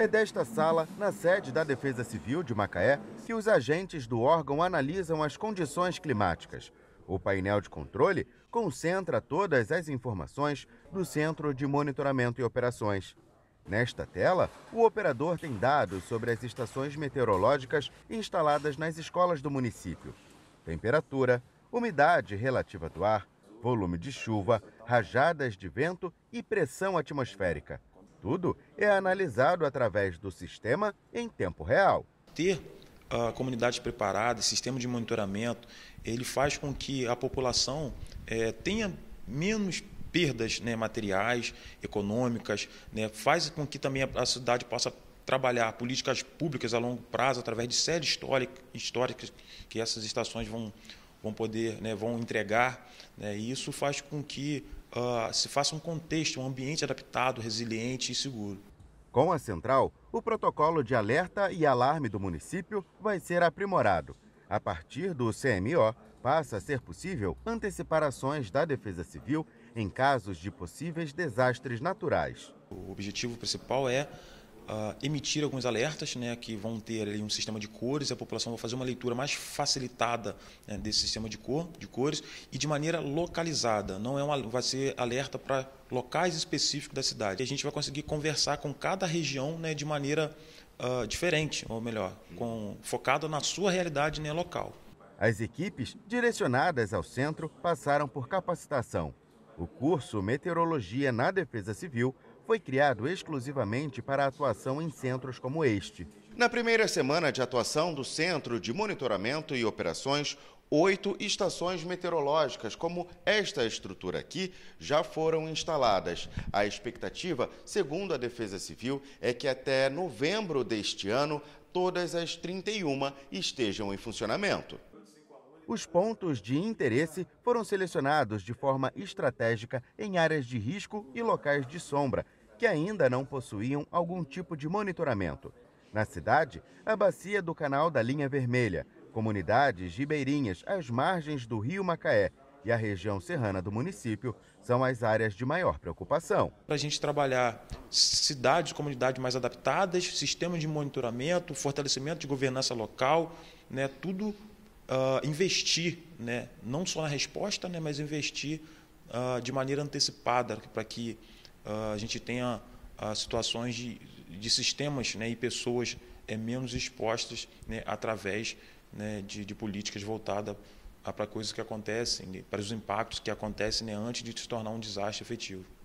É desta sala, na sede da Defesa Civil de Macaé, que os agentes do órgão analisam as condições climáticas. O painel de controle concentra todas as informações do Centro de Monitoramento e Operações. Nesta tela, o operador tem dados sobre as estações meteorológicas instaladas nas escolas do município: temperatura, umidade relativa do ar, volume de chuva, rajadas de vento e pressão atmosférica. Tudo é analisado através do sistema em tempo real. Ter a comunidade preparada, sistema de monitoramento, ele faz com que a população é, tenha menos perdas né, materiais, econômicas, né, faz com que também a cidade possa trabalhar políticas públicas a longo prazo através de séries histórica, históricas que essas estações vão, vão poder, né, vão entregar. Né, e isso faz com que uh, se faça um contexto, um ambiente adaptado, resiliente e seguro. Com a central, o protocolo de alerta e alarme do município vai ser aprimorado. A partir do CMO, passa a ser possível antecipar ações da Defesa Civil em casos de possíveis desastres naturais. O objetivo principal é uh, emitir alguns alertas, né, que vão ter ali um sistema de cores, a população vai fazer uma leitura mais facilitada né, desse sistema de, cor, de cores e de maneira localizada. Não é uma, vai ser alerta para locais específicos da cidade. E a gente vai conseguir conversar com cada região né, de maneira uh, diferente, ou melhor, com, focada na sua realidade né, local. As equipes direcionadas ao centro passaram por capacitação. O curso Meteorologia na Defesa Civil foi criado exclusivamente para atuação em centros como este. Na primeira semana de atuação do Centro de Monitoramento e Operações, oito estações meteorológicas, como esta estrutura aqui, já foram instaladas. A expectativa, segundo a Defesa Civil, é que até novembro deste ano todas as 31 estejam em funcionamento. Os pontos de interesse foram selecionados de forma estratégica em áreas de risco e locais de sombra, que ainda não possuíam algum tipo de monitoramento. Na cidade, a bacia do canal da Linha Vermelha, comunidades ribeirinhas às margens do rio Macaé e a região serrana do município são as áreas de maior preocupação. Para a gente trabalhar cidades, comunidades mais adaptadas, sistemas de monitoramento, fortalecimento de governança local, né, tudo uh, investir, né, não só na resposta, né, mas investir uh, de maneira antecipada, para que uh, a gente tenha situações de, de sistemas né, e pessoas é, menos expostas né, através né, de, de políticas voltadas para coisas que acontecem, né? para os impactos que acontecem né, antes de se tornar um desastre efetivo.